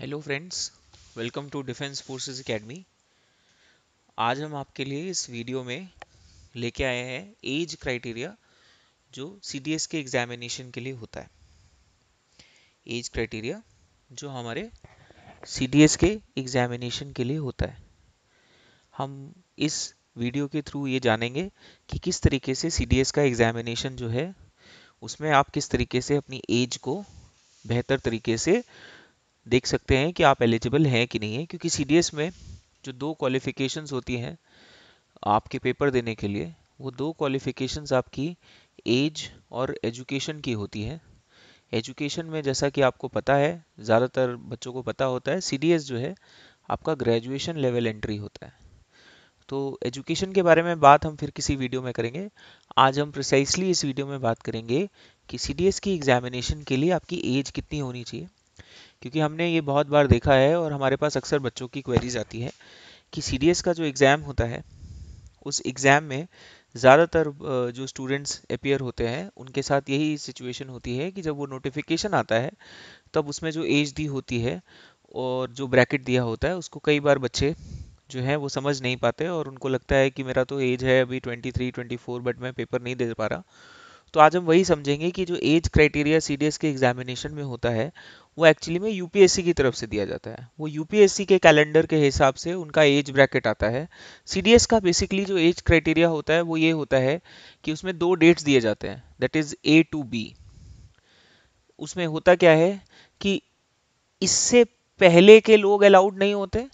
hello friends welcome to defence forces academy आज हम आपके लिए इस वीडियो में लेके आए हैं एज क्राइटेरिया जो सीडीएस के एग्जामिनेशन के लिए होता है एज क्राइटेरिया जो हमारे सीडीएस के एग्जामिनेशन के लिए होता है हम इस वीडियो के थ्रू ये जानेंगे कि किस तरीके से सीडीएस का एग्जामिनेशन जो है उसमें आप किस तरीके से अपनी एज को बेहतर तरीके से देख सकते हैं कि आप एलिजिबल हैं कि नहीं है क्योंकि सी में जो दो क्वालिफिकेशन होती हैं आपके पेपर देने के लिए वो दो क्वालिफिकेशन आपकी एज और एजुकेशन की होती है एजुकेशन में जैसा कि आपको पता है ज़्यादातर बच्चों को पता होता है सी जो है आपका ग्रेजुएशन लेवल एंट्री होता है तो एजुकेशन के बारे में बात हम फिर किसी वीडियो में करेंगे आज हम प्रिसाइसली इस वीडियो में बात करेंगे कि सी की एग्जामिनेशन के लिए आपकी एज कितनी होनी चाहिए क्योंकि हमने ये बहुत बार देखा है और हमारे पास अक्सर बच्चों की क्वेरीज आती है कि सी का जो एग्ज़ाम होता है उस एग्ज़ाम में ज़्यादातर जो स्टूडेंट्स अपेयर होते हैं उनके साथ यही सिचुएशन होती है कि जब वो नोटिफिकेशन आता है तब उसमें जो एज दी होती है और जो ब्रैकेट दिया होता है उसको कई बार बच्चे जो है वो समझ नहीं पाते और उनको लगता है कि मेरा तो एज है अभी 23, 24 बट मैं पेपर नहीं दे पा रहा तो आज हम वही समझेंगे कि जो एज क्राइटेरिया सी के एग्जामिनेशन में होता है वो एक्चुअली में यूपीएससी की तरफ से दिया जाता है वो यूपीएससी के कैलेंडर के हिसाब से उनका एज ब्रैकेट आता है सीडीएस का बेसिकली जो एज क्राइटेरिया होता है वो ये होता है कि उसमें दो डेट्स दिए जाते हैं that is A to B उसमें होता क्या है कि इससे पहले के लोग अलाउड नहीं होते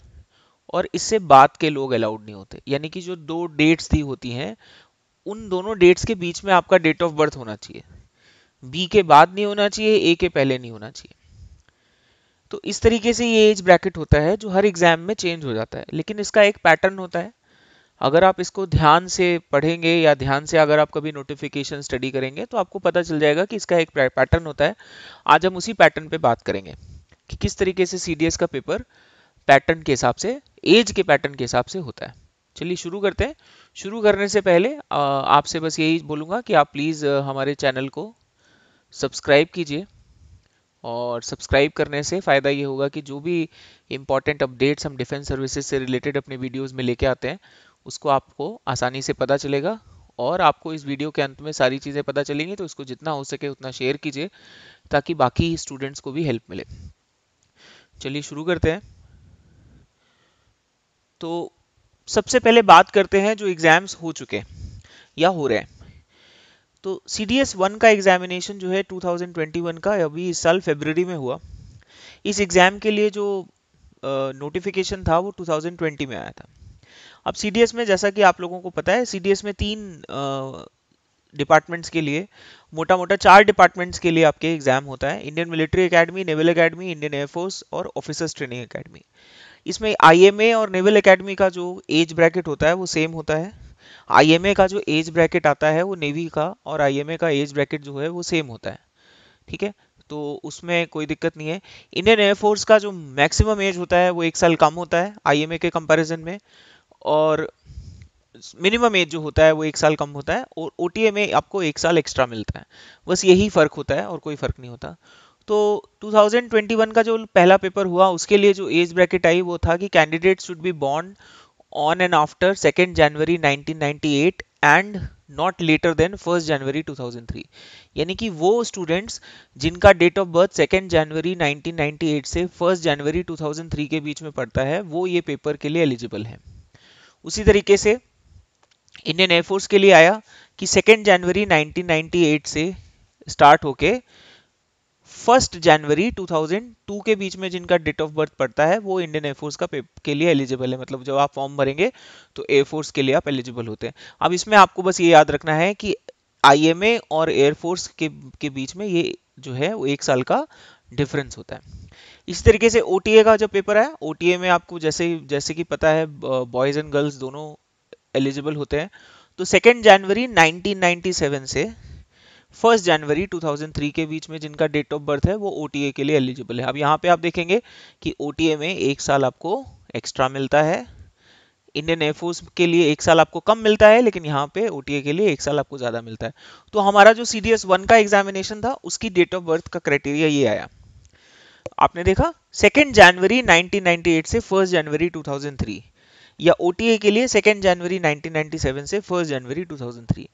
और इससे बाद के लोग अलाउड नहीं होते यानी कि जो दो डेट्स दी होती हैं उन दोनों डेट्स के बीच में आपका डेट ऑफ बर्थ होना चाहिए बी के बाद नहीं होना चाहिए ए के पहले नहीं होना चाहिए तो इस तरीके से ये एज ब्रैकेट होता है जो हर एग्जाम में चेंज हो जाता है लेकिन इसका एक पैटर्न होता है अगर आप इसको ध्यान से पढ़ेंगे या ध्यान से अगर आप कभी नोटिफिकेशन स्टडी करेंगे तो आपको पता चल जाएगा कि इसका एक पैटर्न होता है आज हम उसी पैटर्न पे बात करेंगे कि किस तरीके से सी का पेपर पैटर्न के हिसाब से एज के पैटर्न के हिसाब से होता है चलिए शुरू करते हैं शुरू करने से पहले आपसे बस यही बोलूँगा कि आप प्लीज़ हमारे चैनल को सब्सक्राइब कीजिए और सब्सक्राइब करने से फ़ायदा ये होगा कि जो भी इम्पॉर्टेंट अपडेट्स हम डिफेंस सर्विसेज से रिलेटेड अपने वीडियोस में लेके आते हैं उसको आपको आसानी से पता चलेगा और आपको इस वीडियो के अंत में सारी चीज़ें पता चलेंगी तो इसको जितना हो सके उतना शेयर कीजिए ताकि बाकी स्टूडेंट्स को भी हेल्प मिले चलिए शुरू करते हैं तो सबसे पहले बात करते हैं जो एग्ज़ाम्स हो चुके या हो रहे हैं तो सी डी एस वन का एग्जामिनेशन जो है 2021 का अभी इस साल फेबररी में हुआ इस एग्ज़ाम के लिए जो नोटिफिकेशन था वो 2020 में आया था अब सी डी एस में जैसा कि आप लोगों को पता है सी डी एस में तीन डिपार्टमेंट्स के लिए मोटा मोटा चार डिपार्टमेंट्स के लिए आपके एग्जाम होता है Indian military academy naval academy Indian air force और ऑफिसर्स ट्रेनिंग अकेडमी इसमें ए और नेवल अकेडमी का जो एज ब्रैकेट होता है वो सेम होता है आईएमए का जो एज ब्रैकेट आता है वो नेवी का और आईएमए का एज ब्रैकेट जो है वो सेम होता है ठीक है तो उसमें कोई दिक्कत नहीं है इंडियन एयरफोर्स का जो मैक्सिमम एज होता है वो एक साल कम होता है आईएमए के कंपैरिजन में और मिनिमम एज जो होता है वो एक साल कम होता है और ओ में आपको एक साल एक्स्ट्रा मिलता है बस यही फ़र्क होता है और कोई फ़र्क नहीं होता तो 2021 का जो पहला पेपर हुआ उसके लिए जो एज ब्रैकेट आई वो था कि candidate should be born on and after 2nd January 1998 and not later than first January 2003 यानी कि वो स्टूडेंट्स जिनका date of birth second January 1998 से फर्स्ट जनवरी 2003 के बीच में पड़ता है वो ये पेपर के लिए एलिजिबल है उसी तरीके से इंडियन एयरफोर्स के लिए आया कि सेकेंड जनवरी 1998 से स्टार्ट होके फर्स्ट जनवरी 2002 के बीच में जिनका डेट ऑफ बर्थ पड़ता है वो इंडियन एयरफोर्स का के लिए एलिजिबल है मतलब जब आप फॉर्म भरेंगे तो एयरफोर्स के लिए आप एलिजिबल होते हैं अब इसमें आपको बस ये याद रखना है कि आईएमए और एयरफोर्स के के बीच में ये जो है वो एक साल का डिफरेंस होता है इस तरीके से ओ का जो पेपर है ओ में आपको जैसे जैसे कि पता है बॉयज़ एंड गर्ल्स दोनों एलिजिबल होते हैं तो सेकेंड जनवरी 1997 से फर्स्ट जनवरी 2003 के बीच में जिनका डेट ऑफ बर्थ है वो ओ के लिए एलिजिबल है अब यहाँ पे आप देखेंगे कि ओ में एक साल आपको एक्स्ट्रा मिलता है इंडियन एयरफोर्स के लिए एक साल आपको कम मिलता है लेकिन यहाँ पे ओ के लिए एक साल आपको ज़्यादा मिलता है तो हमारा जो सी डी का एग्जामिनेशन था उसकी डेट ऑफ बर्थ का क्राइटेरिया ये आया आपने देखा सेकेंड जनवरी 1998 से फर्स्ट जनवरी 2003 या ओ के लिए सेकेंड जनवरी 1997 से फर्स्ट जनवरी 2003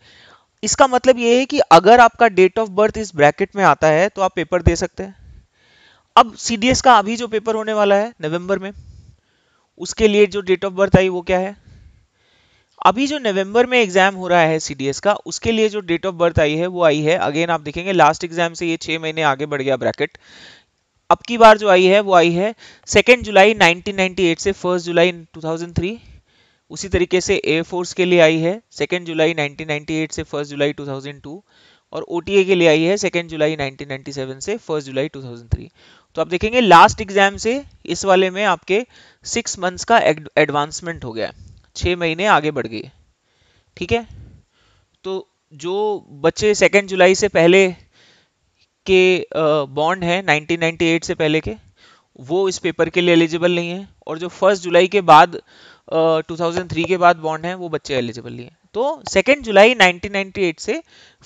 इसका मतलब ये है कि अगर आपका डेट ऑफ बर्थ इस ब्रैकेट में आता है तो आप पेपर दे सकते हैं अब सी का अभी जो पेपर होने वाला है नवंबर में उसके लिए जो डेट ऑफ बर्थ आई वो क्या है अभी जो नवंबर में एग्जाम हो रहा है सीडीएस का उसके लिए जो डेट ऑफ बर्थ आई है वो आई है अगेन आप देखेंगे लास्ट एग्जाम से ये छह महीने आगे बढ़ गया ब्रैकेट अब की बार जो आई है वो आई है सेकेंड जुलाई 1998 से फर्स्ट जुलाई 2003 उसी तरीके से एयर फोर्स के लिए आई है सेकेंड जुलाई 1998 से फर्स्ट जुलाई 2002 और ओ के लिए आई है सेकेंड जुलाई 1997 से फर्स्ट जुलाई 2003 तो आप देखेंगे लास्ट एग्जाम से इस वाले में आपके सिक्स मंथ्स का एडवांसमेंट हो गया छः महीने आगे बढ़ गए ठीक है तो जो बच्चे सेकेंड जुलाई से पहले के बॉन्ड हैं 1998 से पहले के वो इस पेपर के लिए एलिजिबल नहीं है और जो फर्स्ट जुलाई के बाद 2003 के बाद बॉन्ड है वो बच्चे एलिजिबल नहीं है तो सेकेंड जुलाई 1998 से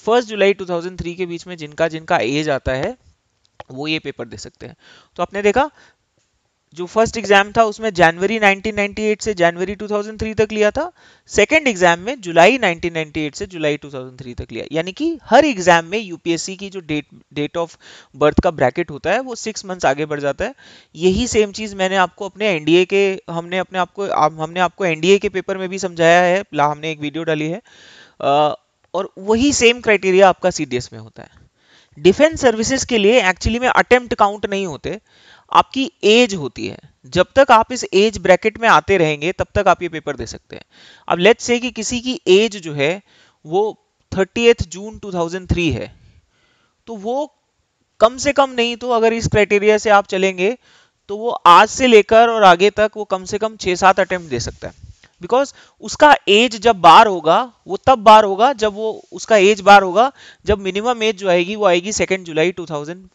फर्स्ट जुलाई 2003 के बीच में जिनका जिनका एज आता है वो ये पेपर दे सकते हैं तो आपने देखा जो फर्स्ट एग्जाम था उसमें जनवरी 1998 से जनवरी 2003 तक लिया था सेकंड एग्जाम में जुलाई 1998 से जुलाई 2003 तक लिया यानी कि हर एग्जाम में यूपीएससी की जो डेट डेट ऑफ बर्थ का ब्रैकेट होता है वो सिक्स मंथ्स आगे बढ़ जाता है यही सेम चीज़ मैंने आपको अपने एनडीए के हमने अपने आपको हमने आपको एनडीए के पेपर में भी समझाया है हमने एक वीडियो डाली है और वही सेम क्राइटेरिया आपका सीडीएस में होता है डिफेंस सर्विसेज के लिए एक्चुअली में अटेम्प्ट काउंट नहीं होते आपकी एज होती है जब तक आप इस एज ब्रैकेट में आते रहेंगे तब तक आप ये पेपर दे सकते हैं अब लेट्स से कि किसी की एज जो है वो थर्टी जून 2003 है तो वो कम से कम नहीं तो अगर इस क्राइटेरिया से आप चलेंगे तो वो आज से लेकर और आगे तक वो कम से कम छः सात अटेम्प्ट दे सकता है बिकॉज उसका एज जब बार होगा वो तब बार होगा जब वो उसका एज बार होगा जब मिनिमम एज जो आएगी वो आएगी second July two thousand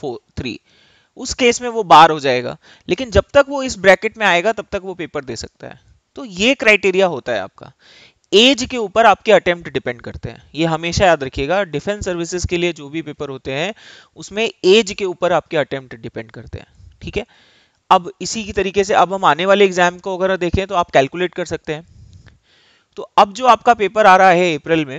four three उस केस में वो बार हो जाएगा लेकिन जब तक वो इस ब्रैकेट में आएगा तब तक वो पेपर दे सकता है तो ये क्राइटेरिया होता है आपका एज के ऊपर आपके अटेम्प्ट डिपेंड करते हैं ये हमेशा याद रखिएगा डिफेंस सर्विसेज के लिए जो भी पेपर होते हैं उसमें एज के ऊपर आपके अटेम्प्ट डिपेंड करते हैं ठीक है अब इसी की तरीके से अब हम आने वाले एग्जाम को अगर देखें तो आप कैलकुलेट कर सकते हैं तो अब जो आपका पेपर आ रहा है अप्रैल में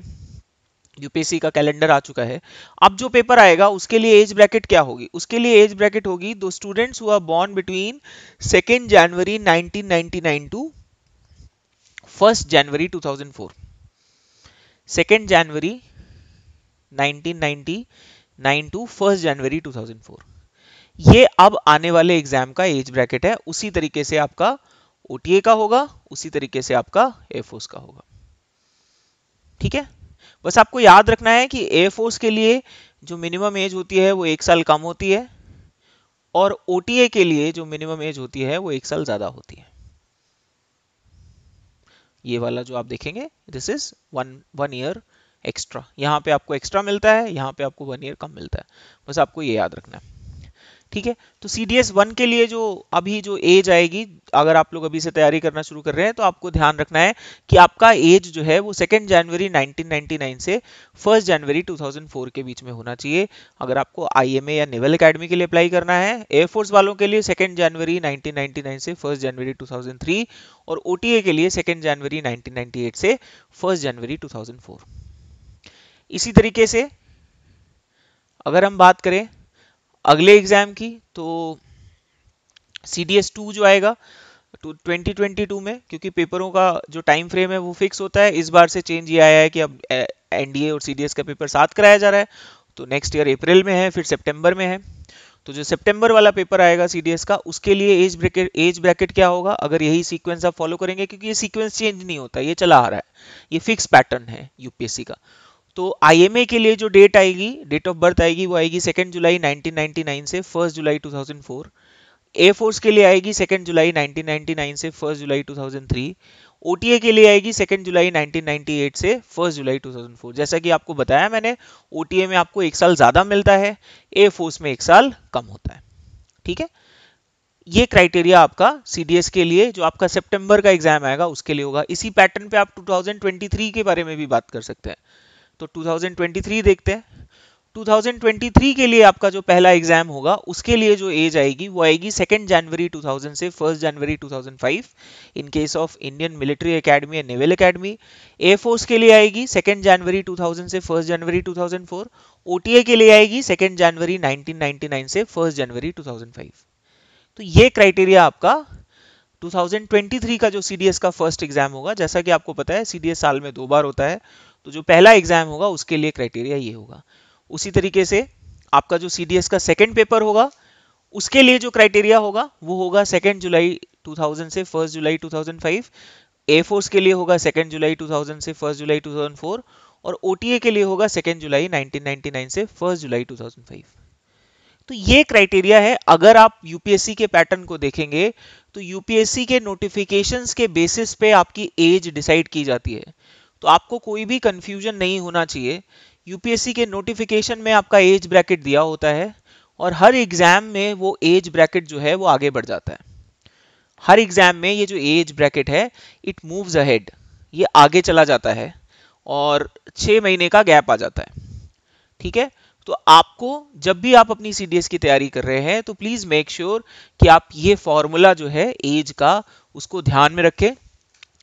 यूपीएससी का कैलेंडर आ चुका है अब जो पेपर आएगा उसके लिए एज ब्रैकेट क्या होगी उसके लिए एज ब्रैकेट होगी दो स्टूडेंट्स हुआ born between second January 1999 to first January 2004 second January 1999 to first January 2004 ये अब आने वाले एग्जाम का एज ब्रैकेट है उसी तरीके से आपका ओटीए का होगा उसी तरीके से आपका एफ का होगा ठीक है बस आपको याद रखना है कि ए फोर्स के लिए जो मिनिमम एज होती है वो एक साल कम होती है और ओ के लिए जो मिनिमम एज होती है वो एक साल ज़्यादा होती है ये वाला जो आप देखेंगे this is one one year extra यहाँ पे आपको एक्स्ट्रा मिलता है यहाँ पे आपको वन ईयर कम मिलता है बस आपको ये याद रखना है ठीक है तो सी डी एस वन के लिए जो अभी जो एज आएगी अगर आप लोग अभी से तैयारी करना शुरू कर रहे हैं तो आपको ध्यान रखना है कि आपका एज जो है वो सेकेंड जनवरी 1999 से फर्स्ट जनवरी 2004 के बीच में होना चाहिए अगर आपको आई एम ए या नेवल अकेडमी के लिए अप्लाई करना है एयरफोर्स वालों के लिए सेकेंड जनवरी नाइनटीन से फर्स्ट जनवरी टू और ओ के लिए सेकेंड जनवरी नाइनटीन से फर्स्ट जनवरी टू इसी तरीके से अगर हम बात करें अगले एग्जाम की तो सी डी एस टू जो आएगा ट्वेंटी तो 2022 में क्योंकि पेपरों का जो टाइम फ्रेम है वो फिक्स होता है इस बार से चेंज ये आया है कि अब एनडीए और सीडीएस का पेपर साथ कराया जा रहा है तो नेक्स्ट ईयर अप्रैल में है फिर सितंबर में है तो जो सितंबर वाला पेपर आएगा सीडीएस का उसके लिए एज ब्रैकेट एज ब्रैकेट क्या होगा अगर यही सीक्वेंस आप फॉलो करेंगे क्योंकि ये सीक्वेंस चेंज नहीं होता ये चला आ रहा है ये फिक्स पैटर्न है यूपीएससी का तो आईएमए के लिए जो डेट आएगी डेट ऑफ बर्थ आएगी वो आएगी सेकेंड जुलाई 1999 से फर्स्ट जुलाई 2004 ए फोर्स के लिए आएगी सेकेंड जुलाई 1999 से फर्स्ट जुलाई 2003 ओटीए के लिए आएगी सेकेंड जुलाई 1998 से फर्स्ट जुलाई 2004 जैसा कि आपको बताया मैंने ओटीए में आपको एक साल ज़्यादा मिलता है ए फोर्स में एक साल कम होता है ठीक है ये क्राइटेरिया आपका सीडीएस के लिए जो आपका सेप्टेम्बर का एग्जाम आएगा उसके लिए होगा इसी पैटर्न पे आप 2023 के बारे में भी बात कर सकते हैं तो 2023 देखते हैं 2023 के लिए आपका जो पहला एग्जाम होगा उसके लिए जो एज आएगी वो आएगी सेकेंड जनवरी 2000 से first January 2005 in case of Indian military academy and naval academy air force के लिए आएगी सेकेंड जनवरी 2000 से फर्स्ट जनवरी 2004 ओटीए के लिए आएगी सेकेंड जनवरी 1999 से फर्स्ट जनवरी 2005 तो ये क्राइटेरिया आपका 2023 का जो सीडीएस का फर्स्ट एग्जाम होगा जैसा कि आपको पता है सीडीएस साल में दो बार होता है तो जो पहला एग्जाम होगा उसके लिए क्राइटेरिया ये होगा उसी तरीके से आपका जो सी का सेकेंड पेपर होगा उसके लिए जो क्राइटेरिया होगा वो होगा सेकेंड जुलाई 2000 से फर्स्ट जुलाई 2005 ए फोर्स के लिए होगा सेकेंड जुलाई 2000 से फर्स्ट जुलाई 2004 और ओ के लिए होगा सेकेंड जुलाई 1999 से फर्स्ट जुलाई 2005 तो ये क्राइटेरिया है अगर आप यूपीएससी के पैटर्न को देखेंगे तो यूपीएससी के नोटिफिकेशंस के बेसिस पे आपकी एज डिसाइड की जाती है तो आपको कोई भी कंफ्यूजन नहीं होना चाहिए यूपीएससी के नोटिफिकेशन में आपका एज ब्रैकेट दिया होता है और हर एग्जाम में वो एज ब्रैकेट जो है वो आगे बढ़ जाता है हर एग्जाम में ये जो एज ब्रैकेट है इट मूव्स अहेड ये आगे चला जाता है और छः महीने का गैप आ जाता है ठीक है तो आपको जब भी आप अपनी सी की तैयारी कर रहे हैं तो प्लीज़ मेक श्योर कि आप ये फॉर्मूला जो है एज का उसको ध्यान में रखें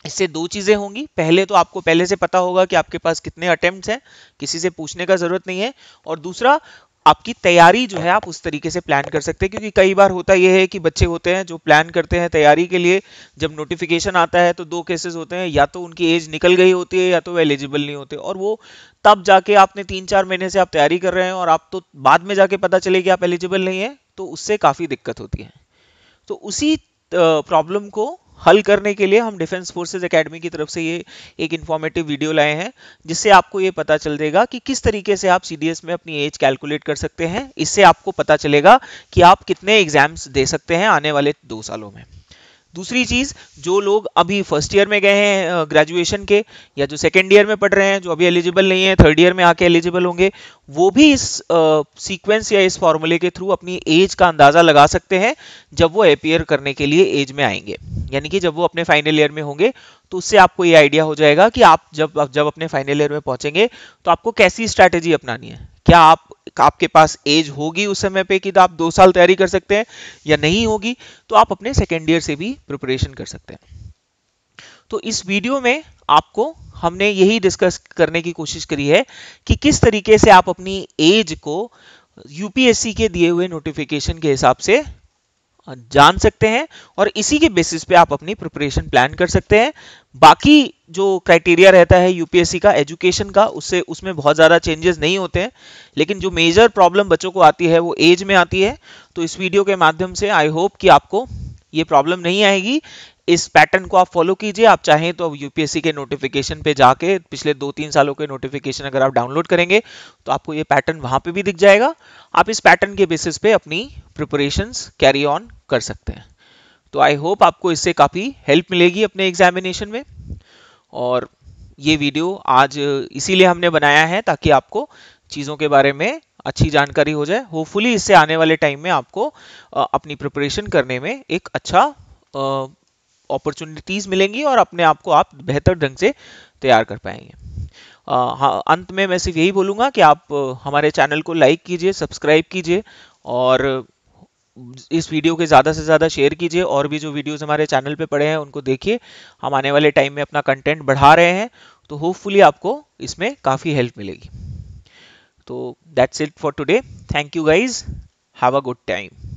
इससे दो चीज़ें होंगी पहले तो आपको पहले से पता होगा कि आपके पास कितने अटेम्प्ट हैं किसी से पूछने का ज़रूरत नहीं है और दूसरा आपकी तैयारी जो है आप उस तरीके से प्लान कर सकते हैं क्योंकि कई बार होता यह है कि बच्चे होते हैं जो प्लान करते हैं तैयारी के लिए जब नोटिफिकेशन आता है तो दो केसेस होते हैं या तो उनकी एज निकल गई होती है या तो वो एलिजिबल नहीं होते और वो तब जाके आपने तीन चार महीने से आप तैयारी कर रहे हैं और आप तो बाद में जाके पता चले कि आप एलिजिबल नहीं है तो उससे काफ़ी दिक्कत होती है तो उसी प्रॉब्लम को हल करने के लिए हम डिफेंस फोर्सेज एकेडमी की तरफ से ये एक इन्फॉर्मेटिव वीडियो लाए हैं जिससे आपको ये पता चल जाएगा कि किस तरीके से आप सीडीएस में अपनी एज कैलकुलेट कर सकते हैं इससे आपको पता चलेगा कि आप कितने एग्जाम्स दे सकते हैं आने वाले दो सालों में दूसरी चीज़ जो लोग अभी फर्स्ट ईयर में गए हैं ग्रेजुएशन के या जो सेकेंड ईयर में पढ़ रहे हैं जो अभी एलिजिबल नहीं है थर्ड ईयर में आके एलिजिबल होंगे वो भी इस सीक्वेंस या इस फॉर्मूले के थ्रू अपनी एज का अंदाज़ा लगा सकते हैं जब वो अपियर करने के लिए एज में आएंगे यानी कि जब वो अपने फाइनल ईयर में होंगे तो उससे आपको ये आइडिया हो जाएगा कि आप जब जब अपने फाइनल ईयर में पहुंचेंगे तो आपको कैसी स्ट्रैटेजी अपनानी है क्या आप आपके पास एज होगी उस समय पे कि तो आप दो साल तैयारी कर सकते हैं या नहीं होगी तो आप अपने सेकेंड ईयर से भी प्रिपरेशन कर सकते हैं तो इस वीडियो में आपको हमने यही डिस्कस करने की कोशिश करी है कि किस तरीके से आप अपनी एज को यूपीएससी के दिए हुए नोटिफिकेशन के हिसाब से जान सकते हैं और इसी के बेसिस पे आप अपनी प्रिपरेशन प्लान कर सकते हैं बाकी जो क्राइटेरिया रहता है यूपीएससी का एजुकेशन का उससे उसमें बहुत ज़्यादा चेंजेस नहीं होते हैं लेकिन जो मेजर प्रॉब्लम बच्चों को आती है वो एज में आती है तो इस वीडियो के माध्यम से आई होप कि आपको ये प्रॉब्लम नहीं आएगी इस पैटर्न को आप फॉलो कीजिए आप चाहें तो यूपीएससी के नोटिफिकेशन पे जाके पिछले दो तीन सालों के नोटिफिकेशन अगर आप डाउनलोड करेंगे तो आपको ये पैटर्न वहां पे भी दिख जाएगा आप इस पैटर्न के बेसिस पे अपनी प्रिपरेशन कैरी ऑन कर सकते हैं तो आई होप आपको इससे काफ़ी हेल्प मिलेगी अपने एग्जामिनेशन में और ये वीडियो आज इसीलिए हमने बनाया है ताकि आपको चीज़ों के बारे में अच्छी जानकारी हो जाए होपफुली इससे आने वाले टाइम में आपको अपनी प्रिपरेशन करने में एक अच्छा अपॉर्चुनिटीज़ मिलेंगी और अपने आप को आप बेहतर ढंग से तैयार कर पाएंगे हाँ अंत में मैं सिर्फ यही बोलूँगा कि आप हमारे चैनल को लाइक कीजिए सब्सक्राइब कीजिए और इस वीडियो के ज़्यादा से ज़्यादा शेयर कीजिए और भी जो वीडियोस हमारे चैनल पे पड़े हैं उनको देखिए हम आने वाले टाइम में अपना कंटेंट बढ़ा रहे हैं तो होपफुली आपको इसमें काफ़ी हेल्प मिलेगी तो that's it for today thank you guys have a good time